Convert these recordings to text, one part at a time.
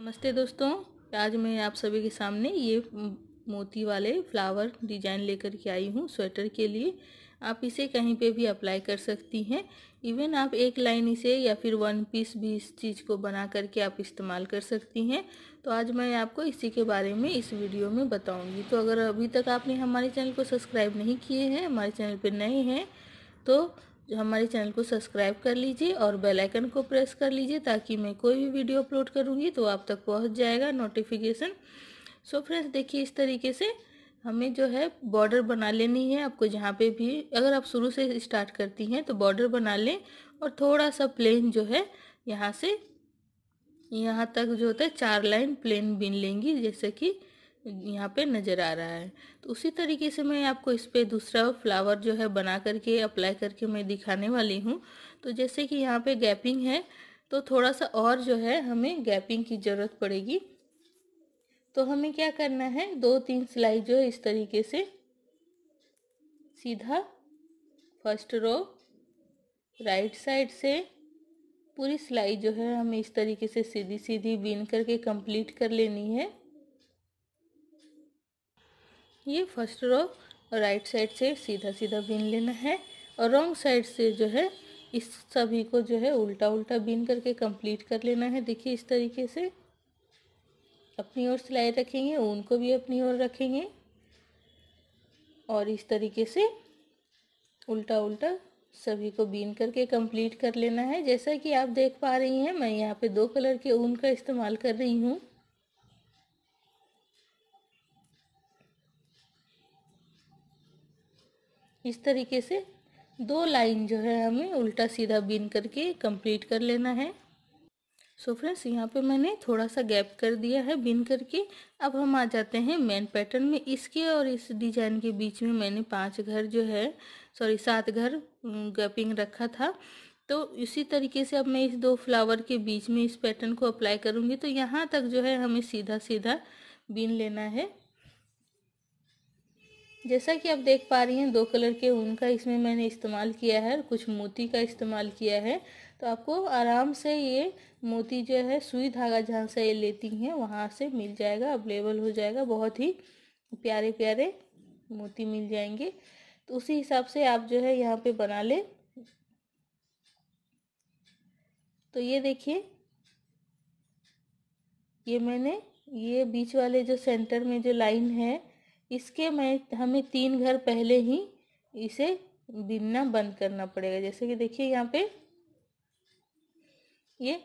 नमस्ते दोस्तों आज मैं आप सभी के सामने ये मोती वाले फ्लावर डिजाइन लेकर के आई हूँ स्वेटर के लिए आप इसे कहीं पे भी अप्लाई कर सकती हैं इवन आप एक लाइन इसे या फिर वन पीस भी इस चीज़ को बना करके आप इस्तेमाल कर सकती हैं तो आज मैं आपको इसी के बारे में इस वीडियो में बताऊंगी तो अगर अभी तक आपने हमारे चैनल को सब्सक्राइब नहीं किए हैं हमारे चैनल पर नए हैं तो हमारे चैनल को सब्सक्राइब कर लीजिए और बेल आइकन को प्रेस कर लीजिए ताकि मैं कोई भी वीडियो अपलोड करूँगी तो आप तक पहुँच जाएगा नोटिफिकेशन सो फ्रेंड्स देखिए इस तरीके से हमें जो है बॉर्डर बना लेनी है आपको जहाँ पे भी अगर आप शुरू से स्टार्ट करती हैं तो बॉर्डर बना लें और थोड़ा सा प्लेन जो है यहाँ से यहाँ तक जो होता है चार लाइन प्लेन बिन लेंगी जैसे कि यहाँ पे नज़र आ रहा है तो उसी तरीके से मैं आपको इस पर दूसरा फ्लावर जो है बना करके अप्लाई करके मैं दिखाने वाली हूँ तो जैसे कि यहाँ पे गैपिंग है तो थोड़ा सा और जो है हमें गैपिंग की ज़रूरत पड़ेगी तो हमें क्या करना है दो तीन सिलाई जो है इस तरीके से सीधा फर्स्ट रो राइट साइड से पूरी सिलाई जो है हमें इस तरीके से सीधी सीधी बीन करके कंप्लीट कर लेनी है ये फर्स्ट रो राइट साइड से सीधा सीधा बीन लेना है और रॉन्ग साइड से जो है इस सभी को जो है उल्टा उल्टा बीन करके कंप्लीट कर लेना है देखिए इस तरीके से अपनी ओर सिलाई रखेंगे ऊन को भी अपनी ओर रखेंगे और इस तरीके से उल्टा उल्टा सभी को बीन करके कंप्लीट कर लेना है जैसा कि आप देख पा रही हैं मैं यहाँ पे दो कलर के ऊन का इस्तेमाल कर रही हूँ इस तरीके से दो लाइन जो है हमें उल्टा सीधा बीन करके कंप्लीट कर लेना है सो फ्रेंड्स यहाँ पे मैंने थोड़ा सा गैप कर दिया है बीन करके अब हम आ जाते हैं मेन पैटर्न में इसके और इस डिजाइन के बीच में मैंने पांच घर जो है सॉरी सात घर गैपिंग रखा था तो इसी तरीके से अब मैं इस दो फ्लावर के बीच में इस पैटर्न को अप्लाई करूँगी तो यहाँ तक जो है हमें सीधा सीधा बीन लेना है जैसा कि आप देख पा रही हैं दो कलर के ऊन का इसमें मैंने इस्तेमाल किया है और कुछ मोती का इस्तेमाल किया है तो आपको आराम से ये मोती जो है सुई धागा जहाँ से ये लेती हैं वहाँ से मिल जाएगा अवेलेबल हो जाएगा बहुत ही प्यारे प्यारे मोती मिल जाएंगे तो उसी हिसाब से आप जो है यहाँ पे बना लें तो ये देखिए ये मैंने ये बीच वाले जो सेंटर में जो लाइन है इसके मैं हमें तीन घर पहले ही इसे बिनना बंद करना पड़ेगा जैसे कि देखिए यहाँ पे ये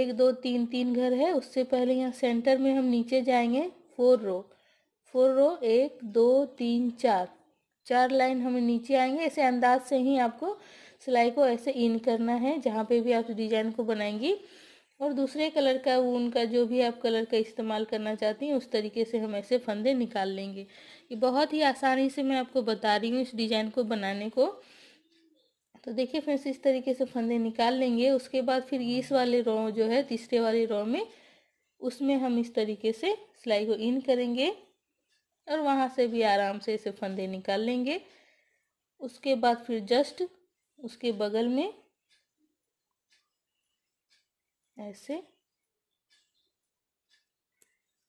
एक दो तीन तीन घर है उससे पहले यहाँ सेंटर में हम नीचे जाएंगे फोर रो फोर रो एक दो तीन चार चार लाइन हम नीचे आएंगे ऐसे अंदाज से ही आपको सिलाई को ऐसे इन करना है जहाँ पे भी आप डिजाइन को बनाएंगी और दूसरे कलर का ऊन का जो भी आप कलर का इस्तेमाल करना चाहती हैं उस तरीके से हम ऐसे फंदे निकाल लेंगे ये बहुत ही आसानी से मैं आपको बता रही हूँ इस डिज़ाइन को बनाने को तो देखिए फ्रेंड्स इस तरीके से फंदे निकाल लेंगे उसके बाद फिर इस वाले रो जो है तीसरे वाले रो में उसमें हम इस तरीके से सिलाई को इन करेंगे और वहाँ से भी आराम से इसे फंदे निकाल लेंगे उसके बाद फिर जस्ट उसके बगल में ऐसे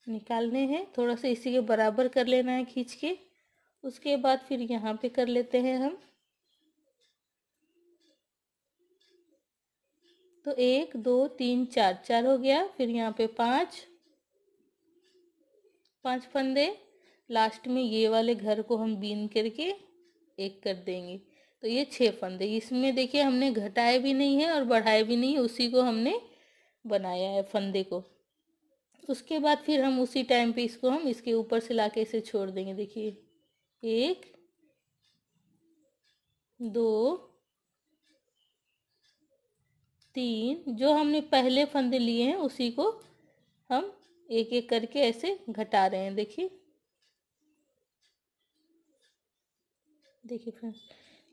निकालने हैं थोड़ा सा इसी के बराबर कर लेना है खींच के उसके बाद फिर यहाँ पे कर लेते हैं हम तो एक दो तीन चार चार हो गया फिर यहाँ पे पांच पांच फंदे लास्ट में ये वाले घर को हम बीन करके एक कर देंगे तो ये छह फंदे इसमें देखिए हमने घटाए भी नहीं है और बढ़ाए भी नहीं उसी को हमने बनाया है फंदे को उसके बाद फिर हम उसी टाइम पे इसको हम इसके ऊपर से लाके इसे छोड़ देंगे देखिए एक दो तीन जो हमने पहले फंदे लिए हैं उसी को हम एक एक करके ऐसे घटा रहे हैं देखिए देखिए फ्रेंड्स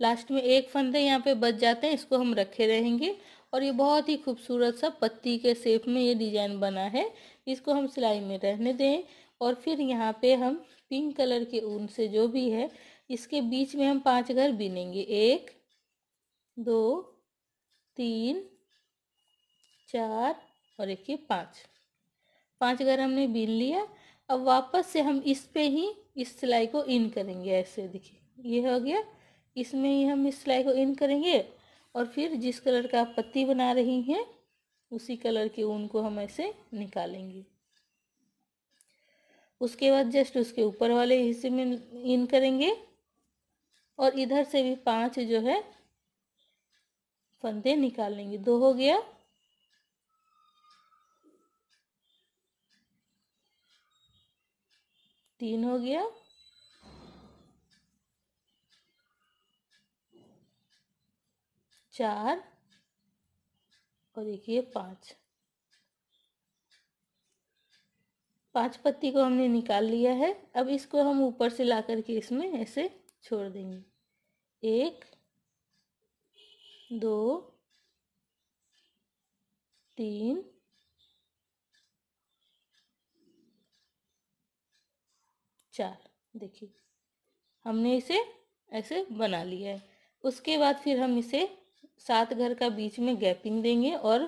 लास्ट में एक फंदे यहाँ पे बच जाते हैं इसको हम रखे रहेंगे और ये बहुत ही खूबसूरत सा पत्ती के शेप में ये डिजाइन बना है इसको हम सिलाई में रहने दें और फिर यहाँ पे हम पिंक कलर के ऊन से जो भी है इसके बीच में हम पांच घर बीनेंगे एक दो तीन चार और एक ये पाँच पाँच घर हमने बीन लिया अब वापस से हम इस पे ही इस सिलाई को इन करेंगे ऐसे देखिए ये हो गया इसमें ही हम इस सिलाई को इन करेंगे और फिर जिस कलर का आप पत्ती बना रही हैं उसी कलर के ऊन को हम ऐसे निकालेंगे उसके बाद जस्ट उसके ऊपर वाले हिस्से में इन करेंगे और इधर से भी पांच जो है फंदे निकाल लेंगे दो हो गया तीन हो गया चार और एक ये पाँच पाँच पत्ती को हमने निकाल लिया है अब इसको हम ऊपर से ला करके इसमें ऐसे छोड़ देंगे एक दो तीन चार देखिए हमने इसे ऐसे बना लिया है उसके बाद फिर हम इसे सात घर का बीच में गैपिंग देंगे और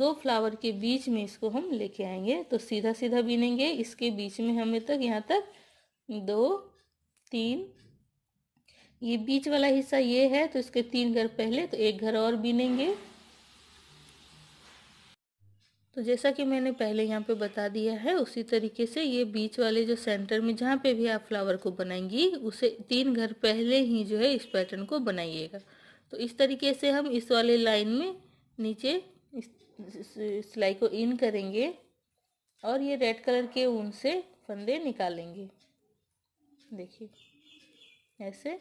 दो फ्लावर के बीच में इसको हम लेके आएंगे तो सीधा सीधा बीनेंगे इसके बीच में हमें तक यहाँ तक दो तीन ये बीच वाला हिस्सा ये है तो इसके तीन घर पहले तो एक घर और बीनेंगे तो जैसा कि मैंने पहले यहाँ पे बता दिया है उसी तरीके से ये बीच वाले जो सेंटर में जहाँ पे भी आप फ्लावर को बनाएंगी उसे तीन घर पहले ही जो है इस पैटर्न को बनाइएगा तो इस तरीके से हम इस वाले लाइन में नीचे सिलाई को इन करेंगे और ये रेड कलर के ऊन से फंदे निकालेंगे देखिए ऐसे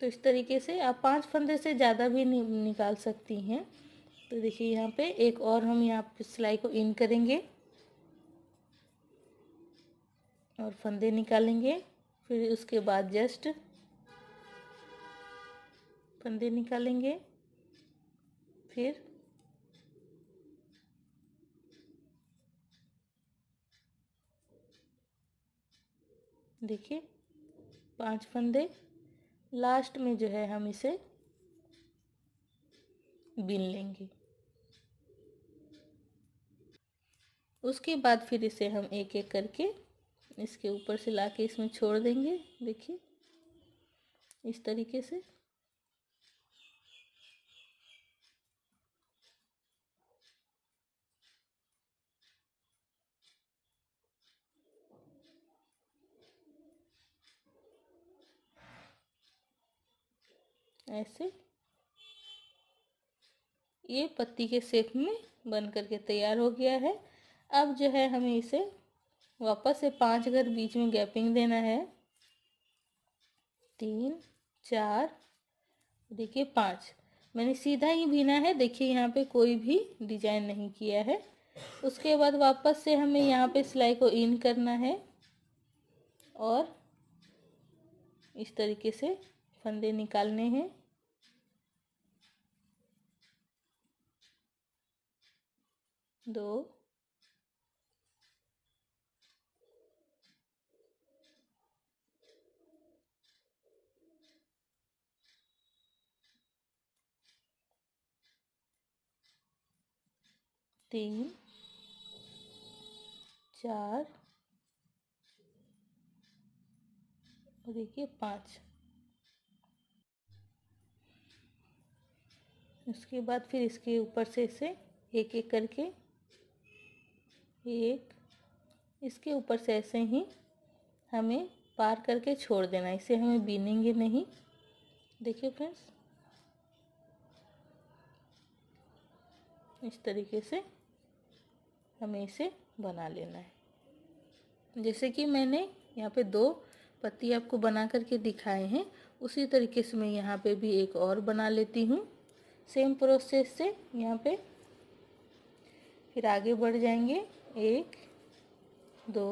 तो इस तरीके से आप पांच फंदे से ज़्यादा भी नि, निकाल सकती हैं तो देखिए यहाँ पे एक और हम यहाँ पे सिलाई को इन करेंगे और फंदे निकालेंगे फिर उसके बाद जस्ट फंदे निकालेंगे फिर देखिए पांच फंदे लास्ट में जो है हम इसे बीन लेंगे उसके बाद फिर इसे हम एक एक करके इसके ऊपर से ला के इसमें छोड़ देंगे देखिए इस तरीके से ऐसे ये पत्ती के शेप में बन करके तैयार हो गया है अब जो है हमें इसे वापस से पांच घर बीच में गैपिंग देना है तीन चार देखिए पाँच मैंने सीधा ही बीना है देखिए यहाँ पे कोई भी डिजाइन नहीं किया है उसके बाद वापस से हमें यहाँ पे सिलाई को इन करना है और इस तरीके से फंदे निकालने हैं दो तीन चार और देखिए पाँच उसके बाद फिर इसके ऊपर से इसे एक एक करके एक इसके ऊपर से ऐसे ही हमें पार करके छोड़ देना इसे हमें बीनेंगे नहीं देखिए फ्रेंड्स इस तरीके से हमें इसे बना लेना है जैसे कि मैंने यहाँ पे दो पत्ती आपको बना करके दिखाए हैं उसी तरीके से मैं यहाँ पे भी एक और बना लेती हूँ सेम प्रोसेस से यहाँ पे फिर आगे बढ़ जाएंगे एक दो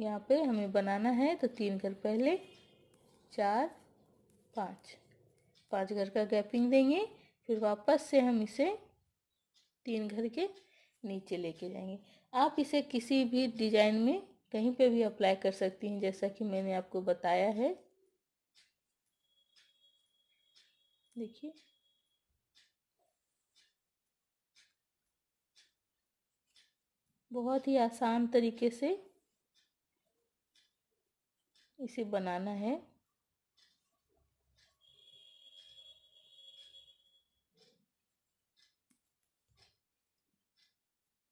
यहाँ पे हमें बनाना है तो तीन घर पहले चार पाँच पाँच घर का गैपिंग देंगे फिर वापस से हम इसे तीन घर के नीचे लेके जाएंगे आप इसे किसी भी डिजाइन में कहीं पे भी अप्लाई कर सकती हैं जैसा कि मैंने आपको बताया है देखिए बहुत ही आसान तरीके से इसे बनाना है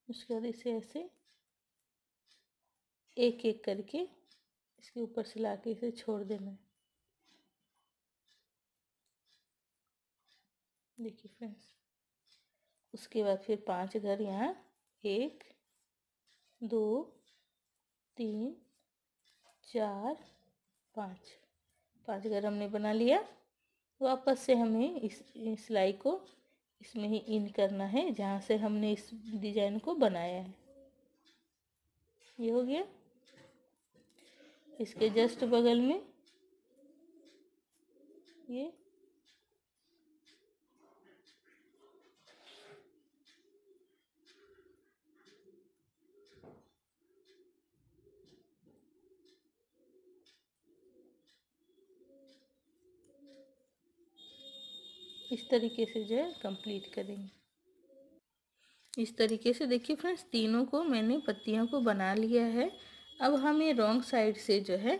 उसके बाद इसे ऐसे एक एक करके इसके ऊपर से ला के इसे छोड़ देना है देखिए फ्रेंड्स उसके बाद फिर पांच घर यहाँ एक दो तीन चार पाँच पाँच अगर हमने बना लिया तो वापस से हमें इस सिलाई को इसमें ही इन करना है जहाँ से हमने इस डिजाइन को बनाया है ये हो गया इसके जस्ट बगल में ये इस तरीके से जो है कंप्लीट करेंगे इस तरीके से देखिए फ्रेंड्स तीनों को मैंने पत्तियों को बना लिया है अब हमें रॉन्ग साइड से जो है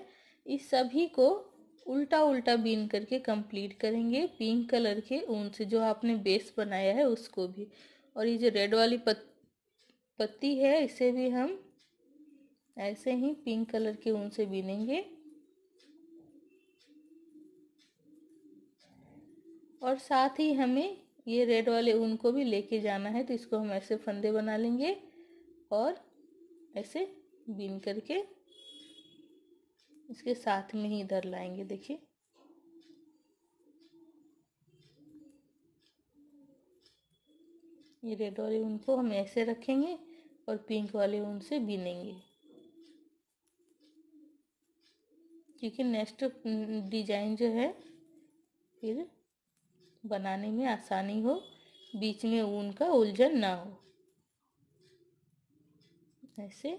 इस सभी को उल्टा उल्टा बीन करके कंप्लीट करेंगे पिंक कलर के ऊन से जो आपने बेस बनाया है उसको भी और ये जो रेड वाली पत, पत्ती है इसे भी हम ऐसे ही पिंक कलर के ऊन से बीनेंगे और साथ ही हमें ये रेड वाले ऊन को भी लेके जाना है तो इसको हम ऐसे फंदे बना लेंगे और ऐसे बीन करके इसके साथ में ही इधर लाएंगे देखिए ये रेड वाले ऊन को हम ऐसे रखेंगे और पिंक वाले ऊन से बीनेंगे क्योंकि नेक्स्ट डिजाइन जो है फिर बनाने में आसानी हो बीच में ऊन का उलझन ना हो ऐसे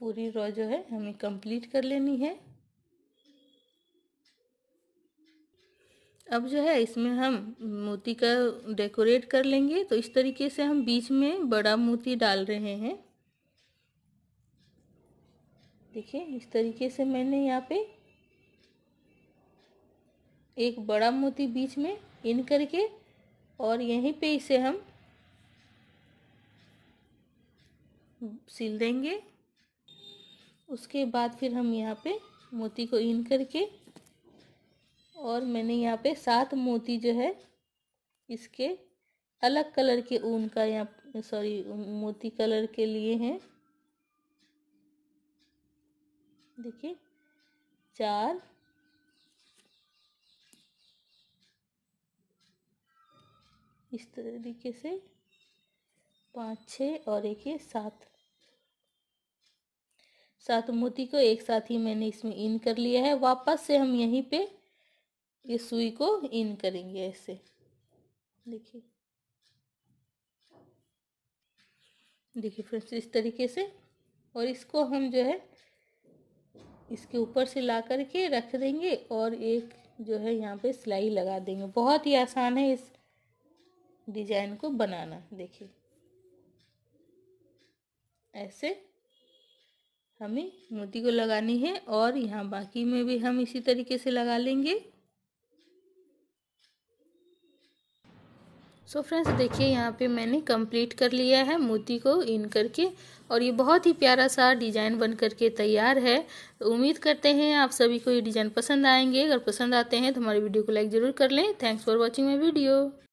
पूरी रो जो है हमें कंप्लीट कर लेनी है अब जो है इसमें हम मोती का डेकोरेट कर लेंगे तो इस तरीके से हम बीच में बड़ा मोती डाल रहे हैं देखिए इस तरीके से मैंने यहाँ पे एक बड़ा मोती बीच में इन करके और यहीं पे इसे हम सिल देंगे उसके बाद फिर हम यहाँ पे मोती को इन करके और मैंने यहाँ पे सात मोती जो है इसके अलग कलर के ऊन का यहाँ सॉरी मोती कलर के लिए हैं देखिए चार इस तरीके से पाँच छः और एक ये सात सात मोती को एक साथ ही मैंने इसमें इन कर लिया है वापस से हम यहीं पे ये यह सुई को इन करेंगे ऐसे देखिए देखिए फ्रेंड्स इस तरीके से और इसको हम जो है इसके ऊपर से ला करके रख देंगे और एक जो है यहाँ पे सिलाई लगा देंगे बहुत ही आसान है इस डिजाइन को बनाना देखिए ऐसे हमें मोती को लगानी है और यहाँ बाकी में भी हम इसी तरीके से लगा लेंगे सो फ्रेंड्स देखिए यहाँ पे मैंने कंप्लीट कर लिया है मोती को इन करके और ये बहुत ही प्यारा सा डिज़ाइन बन करके तैयार है तो उम्मीद करते हैं आप सभी को ये डिज़ाइन पसंद आएंगे अगर पसंद आते हैं तो हमारे वीडियो को लाइक ज़रूर कर लें thanks for watching my video